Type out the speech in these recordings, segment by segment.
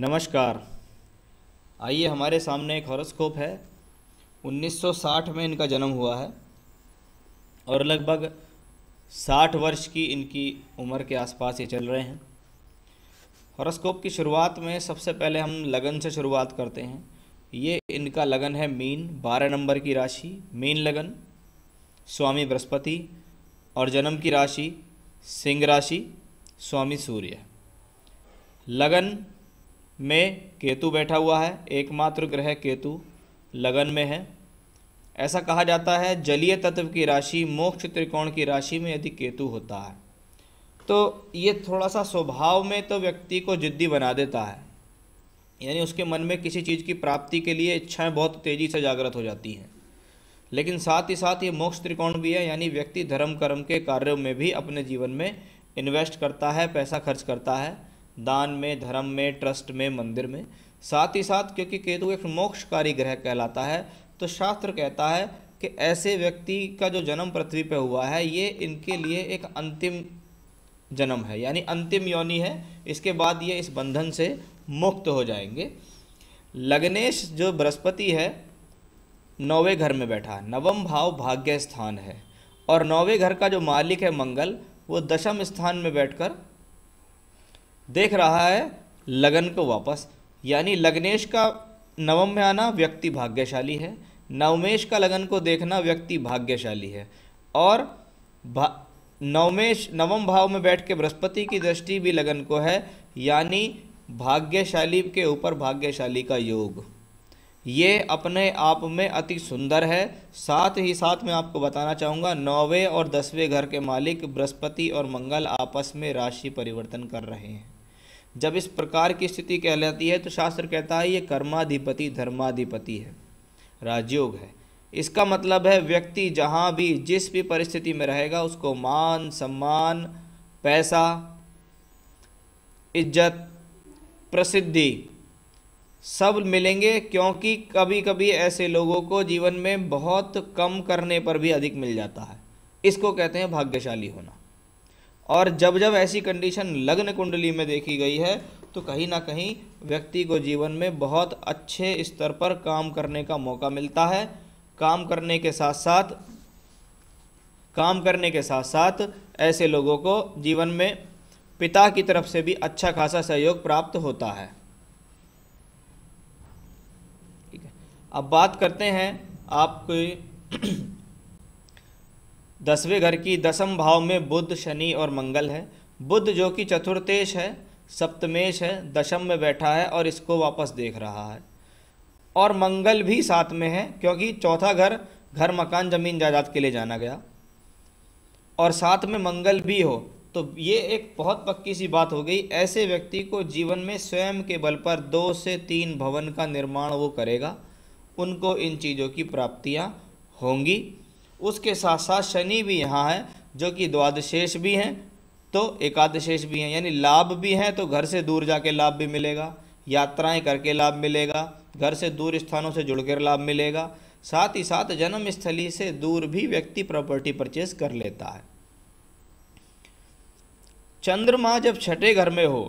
नमस्कार आइए हमारे सामने एक हॉरोस्कोप है 1960 में इनका जन्म हुआ है और लगभग 60 वर्ष की इनकी उम्र के आसपास ये चल रहे हैं हॉरोस्कोप की शुरुआत में सबसे पहले हम लगन से शुरुआत करते हैं ये इनका लगन है मीन 12 नंबर की राशि मीन लगन स्वामी बृहस्पति और जन्म की राशि सिंह राशि स्वामी सूर्य लगन में केतु बैठा हुआ है एकमात्र ग्रह केतु लगन में है ऐसा कहा जाता है जलीय तत्व की राशि मोक्ष त्रिकोण की राशि में यदि केतु होता है तो ये थोड़ा सा स्वभाव में तो व्यक्ति को जिद्दी बना देता है यानी उसके मन में किसी चीज़ की प्राप्ति के लिए इच्छाएं बहुत तेज़ी से जागृत हो जाती हैं लेकिन साथ ही साथ ये मोक्ष त्रिकोण भी है यानी व्यक्ति धर्म कर्म के कार्यों में भी अपने जीवन में इन्वेस्ट करता है पैसा खर्च करता है दान में धर्म में ट्रस्ट में मंदिर में साथ ही साथ क्योंकि केतु एक मोक्षकारी ग्रह कहलाता है तो शास्त्र कहता है कि ऐसे व्यक्ति का जो जन्म पृथ्वी पर हुआ है ये इनके लिए एक अंतिम जन्म है यानी अंतिम योनि है इसके बाद ये इस बंधन से मुक्त हो जाएंगे लग्नेश जो बृहस्पति है नौवे घर में बैठा नवम भाव भाग्य स्थान है और नौवे घर का जो मालिक है मंगल वो दशम स्थान में बैठकर देख रहा है लगन को वापस यानी लग्नेश का नवम में आना व्यक्ति भाग्यशाली है नवमेश का लगन को देखना व्यक्ति भाग्यशाली है और भा नवमेश नवम भाव में बैठ के बृहस्पति की दृष्टि भी लगन को है यानी भाग्यशाली के ऊपर भाग्यशाली का योग ये अपने आप में अति सुंदर है साथ ही साथ मैं आपको बताना चाहूँगा नौवे और दसवें घर के मालिक बृहस्पति और मंगल आपस में राशि परिवर्तन कर रहे हैं जब इस प्रकार की स्थिति कहलाती है तो शास्त्र कहता है ये कर्माधिपति धर्माधिपति है राजयोग है इसका मतलब है व्यक्ति जहाँ भी जिस भी परिस्थिति में रहेगा उसको मान सम्मान पैसा इज्जत प्रसिद्धि सब मिलेंगे क्योंकि कभी कभी ऐसे लोगों को जीवन में बहुत कम करने पर भी अधिक मिल जाता है इसको कहते हैं भाग्यशाली होना और जब जब ऐसी कंडीशन लग्न कुंडली में देखी गई है तो कहीं ना कहीं व्यक्ति को जीवन में बहुत अच्छे स्तर पर काम करने का मौका मिलता है काम करने के साथ साथ काम करने के साथ साथ ऐसे लोगों को जीवन में पिता की तरफ से भी अच्छा खासा सहयोग प्राप्त होता है ठीक है अब बात करते हैं आपके दसवें घर की दसम भाव में बुद्ध शनि और मंगल है बुद्ध जो कि चतुर्थेश है सप्तमेश है दशम में बैठा है और इसको वापस देख रहा है और मंगल भी साथ में है क्योंकि चौथा घर घर मकान जमीन जायदाद के लिए जाना गया और साथ में मंगल भी हो तो ये एक बहुत पक्की सी बात हो गई ऐसे व्यक्ति को जीवन में स्वयं के बल पर दो से तीन भवन का निर्माण वो करेगा उनको इन चीज़ों की प्राप्तियाँ होंगी उसके साथ साथ शनि भी यहाँ है जो कि द्वादशेष भी हैं तो एकादशेष भी हैं यानी लाभ भी हैं तो घर से दूर जाके लाभ भी मिलेगा यात्राएं करके लाभ मिलेगा घर से दूर स्थानों से जुड़कर लाभ मिलेगा साथ ही साथ जन्म स्थली से दूर भी व्यक्ति प्रॉपर्टी परचेज कर लेता है चंद्रमा जब छठे घर में हो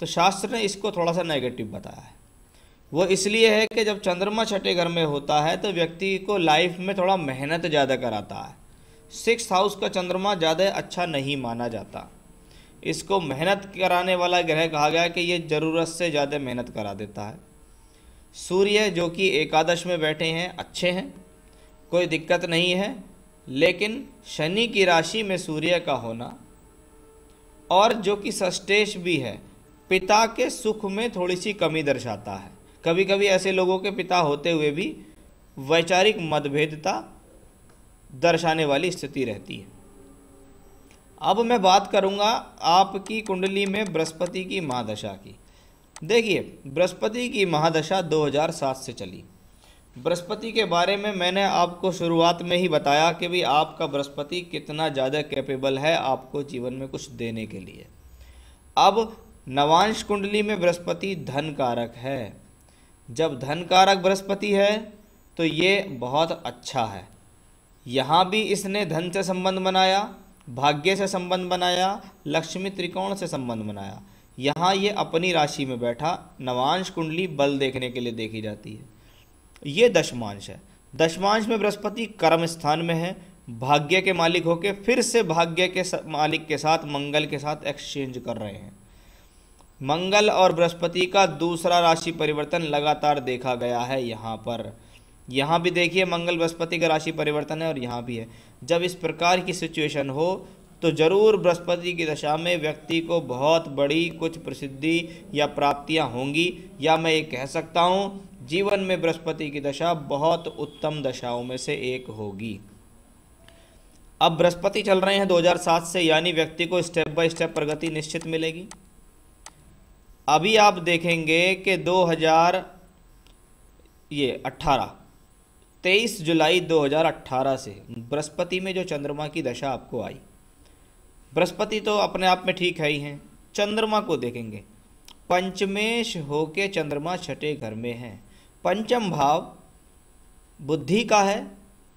तो शास्त्र ने इसको थोड़ा सा नेगेटिव बताया है वो इसलिए है कि जब चंद्रमा छठे घर में होता है तो व्यक्ति को लाइफ में थोड़ा मेहनत ज़्यादा कराता है सिक्स हाउस का चंद्रमा ज़्यादा अच्छा नहीं माना जाता इसको मेहनत कराने वाला ग्रह कहा गया कि ये ज़रूरत से ज़्यादा मेहनत करा देता है सूर्य जो कि एकादश में बैठे हैं अच्छे हैं कोई दिक्कत नहीं है लेकिन शनि की राशि में सूर्य का होना और जो कि सस्टेश भी है पिता के सुख में थोड़ी सी कमी दर्शाता है कभी कभी ऐसे लोगों के पिता होते हुए भी वैचारिक मतभेदता दर्शाने वाली स्थिति रहती है अब मैं बात करूंगा आपकी कुंडली में बृहस्पति की महादशा की देखिए बृहस्पति की महादशा 2007 से चली बृहस्पति के बारे में मैंने आपको शुरुआत में ही बताया कि भी आपका बृहस्पति कितना ज़्यादा कैपेबल है आपको जीवन में कुछ देने के लिए अब नवांश कुंडली में बृहस्पति धन कारक है जब धन कारक बृहस्पति है तो ये बहुत अच्छा है यहाँ भी इसने धन से संबंध बनाया भाग्य से संबंध बनाया लक्ष्मी त्रिकोण से संबंध बनाया यहाँ ये अपनी राशि में बैठा नवांश कुंडली बल देखने के लिए देखी जाती है ये दशमांश है दशमांश में बृहस्पति कर्म स्थान में है भाग्य के मालिक होके फिर से भाग्य के मालिक के साथ मंगल के साथ एक्सचेंज कर रहे हैं मंगल और बृहस्पति का दूसरा राशि परिवर्तन लगातार देखा गया है यहाँ पर यहाँ भी देखिए मंगल बृहस्पति का राशि परिवर्तन है और यहाँ भी है जब इस प्रकार की सिचुएशन हो तो ज़रूर बृहस्पति की दशा में व्यक्ति को बहुत बड़ी कुछ प्रसिद्धि या प्राप्तियाँ होंगी या मैं ये कह सकता हूँ जीवन में बृहस्पति की दशा बहुत उत्तम दशाओं में से एक होगी अब बृहस्पति चल रहे हैं 2007 से यानी व्यक्ति को स्टेप बाय स्टेप प्रगति निश्चित मिलेगी अभी आप देखेंगे कि 2000 ये 18 तेईस जुलाई 2018 से बृहस्पति में जो चंद्रमा की दशा आपको आई बृहस्पति तो अपने आप में ठीक है ही हैं चंद्रमा को देखेंगे पंचमेश होके चंद्रमा छठे घर में है पंचम भाव बुद्धि का है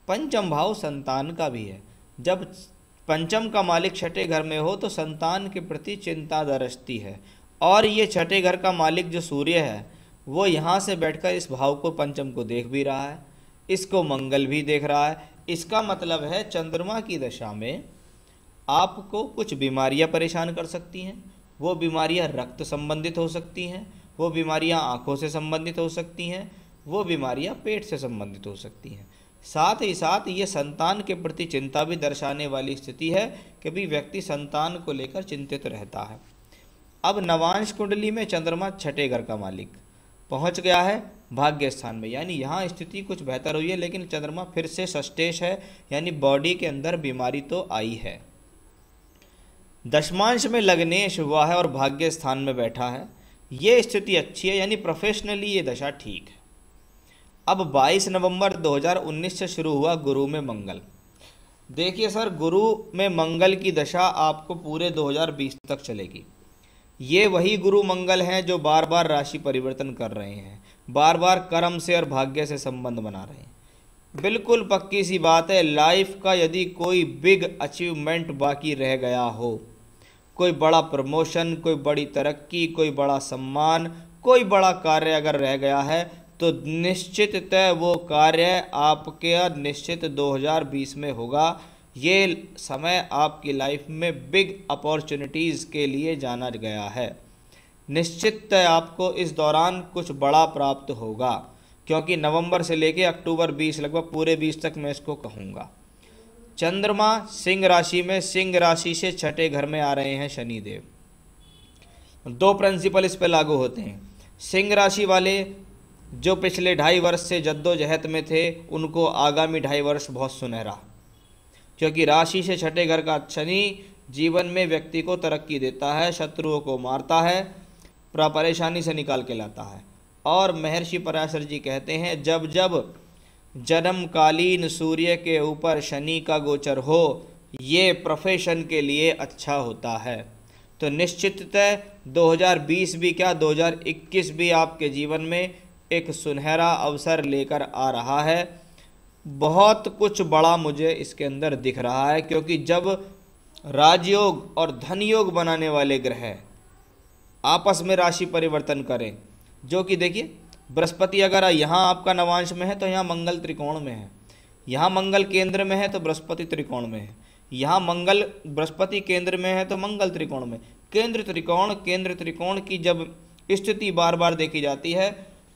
पंचम भाव संतान का भी है जब पंचम का मालिक छठे घर में हो तो संतान के प्रति चिंता दरसती है और ये छठे घर का मालिक जो सूर्य है वो यहाँ से बैठकर इस भाव को पंचम को देख भी रहा है इसको मंगल भी देख रहा है इसका मतलब है चंद्रमा की दशा में आपको कुछ बीमारियाँ परेशान कर सकती हैं वो बीमारियाँ रक्त संबंधित हो सकती हैं वो बीमारियाँ आँखों से संबंधित हो सकती हैं वो बीमारियाँ पेट से संबंधित हो सकती हैं साथ ही साथ ये संतान के प्रति चिंता भी दर्शाने वाली स्थिति है कि भी व्यक्ति संतान को लेकर चिंतित रहता है अब नवांश कुंडली में चंद्रमा छठे घर का मालिक पहुंच गया है भाग्य स्थान में यानी यहाँ स्थिति कुछ बेहतर हुई है लेकिन चंद्रमा फिर से सस्टेश है यानी बॉडी के अंदर बीमारी तो आई है दशमांश में लग्नेश हुआ है और भाग्य स्थान में बैठा है ये स्थिति अच्छी है यानी प्रोफेशनली ये दशा ठीक है अब 22 नवंबर 2019 से शुरू हुआ गुरु में मंगल देखिए सर गुरु में मंगल की दशा आपको पूरे 2020 तक चलेगी ये वही गुरु मंगल हैं जो बार बार राशि परिवर्तन कर रहे हैं बार बार कर्म से और भाग्य से संबंध बना रहे हैं बिल्कुल पक्की सी बात है लाइफ का यदि कोई बिग अचीवमेंट बाकी रह गया हो कोई बड़ा प्रमोशन कोई बड़ी तरक्की कोई बड़ा सम्मान कोई बड़ा कार्य अगर रह गया है तो निश्चित तय वो कार्य आपके निश्चित 2020 में होगा ये समय आपकी लाइफ में बिग अपॉर्चुनिटीज़ के लिए जाना गया है निश्चित आपको इस दौरान कुछ बड़ा प्राप्त होगा क्योंकि नवंबर से लेकर अक्टूबर 20 लगभग पूरे 20 तक मैं इसको कहूँगा चंद्रमा सिंह राशि में सिंह राशि से छठे घर में आ रहे हैं शनिदेव दो प्रिंसिपल इस पर लागू होते हैं सिंह राशि वाले जो पिछले ढाई वर्ष से जद्दोजहद में थे उनको आगामी ढाई वर्ष बहुत सुनहरा क्योंकि राशि से छठे घर का शनि जीवन में व्यक्ति को तरक्की देता है शत्रुओं को मारता है परेशानी से निकाल के लाता है और महर्षि पराशर जी कहते हैं जब जब जन्मकालीन सूर्य के ऊपर शनि का गोचर हो ये प्रोफेशन के लिए अच्छा होता है तो निश्चिततः 2020 भी क्या 2021 भी आपके जीवन में एक सुनहरा अवसर लेकर आ रहा है बहुत कुछ बड़ा मुझे इसके अंदर दिख रहा है क्योंकि जब राजयोग और धन योग बनाने वाले ग्रह आपस में राशि परिवर्तन करें जो कि देखिए बृहस्पति अगर यहाँ आपका नवांश में है तो यहाँ मंगल त्रिकोण में है यहाँ मंगल केंद्र में है तो बृहस्पति त्रिकोण में है यहाँ मंगल बृहस्पति केंद्र में है तो मंगल त्रिकोण में केंद्र त्रिकोण केंद्र त्रिकोण की जब स्थिति बार बार देखी जाती है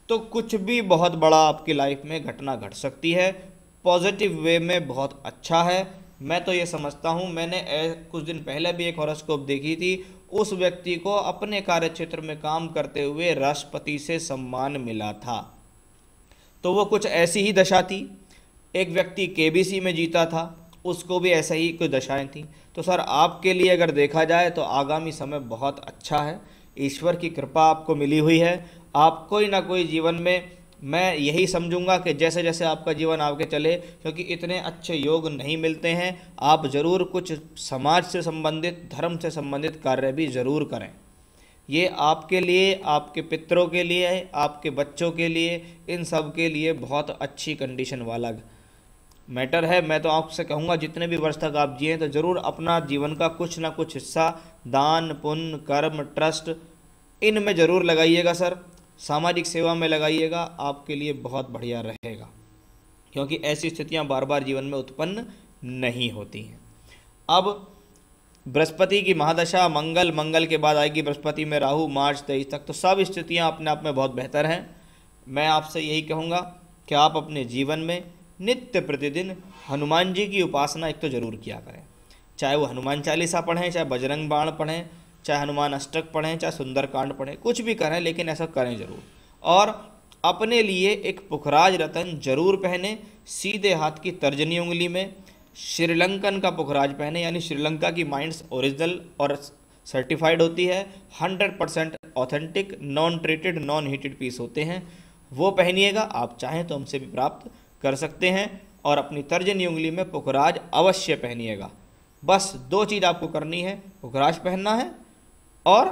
तो कुछ भी बहुत बड़ा आपकी लाइफ में घटना घट सकती है पॉजिटिव वे में बहुत अच्छा है मैं तो ये समझता हूँ मैंने कुछ दिन पहले भी एक हॉरोस्कोप देखी थी उस व्यक्ति को अपने कार्य क्षेत्र में काम करते हुए राष्ट्रपति से सम्मान मिला था तो वो कुछ ऐसी ही दशा थी एक व्यक्ति के में जीता था उसको भी ऐसा ही कुछ दशाएं थी तो सर आपके लिए अगर देखा जाए तो आगामी समय बहुत अच्छा है ईश्वर की कृपा आपको मिली हुई है आप कोई ना कोई जीवन में मैं यही समझूंगा कि जैसे जैसे आपका जीवन आगे चले क्योंकि इतने अच्छे योग नहीं मिलते हैं आप ज़रूर कुछ समाज से संबंधित धर्म से संबंधित कार्य भी ज़रूर करें ये आपके लिए आपके पितरों के लिए आपके बच्चों के लिए इन सब के लिए बहुत अच्छी कंडीशन वाला मैटर है मैं तो आपसे कहूँगा जितने भी वर्ष तक आप जिए तो ज़रूर अपना जीवन का कुछ ना कुछ हिस्सा दान पुण्य कर्म ट्रस्ट इन में ज़रूर लगाइएगा सर सामाजिक सेवा में लगाइएगा आपके लिए बहुत बढ़िया रहेगा क्योंकि ऐसी स्थितियां बार बार जीवन में उत्पन्न नहीं होती हैं अब बृहस्पति की महादशा मंगल मंगल के बाद आएगी बृहस्पति में राहु मार्च तेईस तक तो सब स्थितियां अपने आप में बहुत बेहतर हैं मैं आपसे यही कहूँगा कि आप अपने जीवन में नित्य प्रतिदिन हनुमान जी की उपासना एक तो ज़रूर किया करें चाहे वो हनुमान चालीसा पढ़ें चाहे बजरंग बाण पढ़ें चाहे हनुमान अष्टक पढ़ें चाहे सुंदरकांड पढ़ें कुछ भी करें लेकिन ऐसा करें ज़रूर और अपने लिए एक पुखराज रतन जरूर पहने सीधे हाथ की तर्जनी उंगली में श्रीलंकन का पुखराज पहने यानी श्रीलंका की माइंड्स ओरिजिनल और सर्टिफाइड होती है hundred percent authentic non treated non heated piece होते हैं वो पहनिएगा आप चाहें तो हमसे भी प्राप्त कर सकते हैं और अपनी तर्जनी उंगली में पुखराज अवश्य पहनिएगा बस दो चीज़ आपको करनी है पुखराज पहनना है और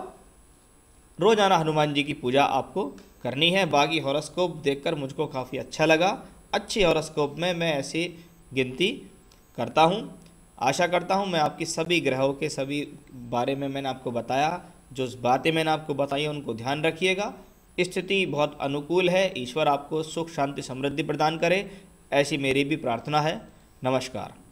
रोज़ाना हनुमान जी की पूजा आपको करनी है बाकी हॉरोस्कोप देखकर मुझको काफ़ी अच्छा लगा अच्छे हॉरोस्कोप में मैं ऐसी गिनती करता हूँ आशा करता हूँ मैं आपकी सभी ग्रहों के सभी बारे में मैंने आपको बताया जो बातें मैंने आपको बताई उनको ध्यान रखिएगा स्थिति बहुत अनुकूल है ईश्वर आपको सुख शांति समृद्धि प्रदान करे ऐसी मेरी भी प्रार्थना है नमस्कार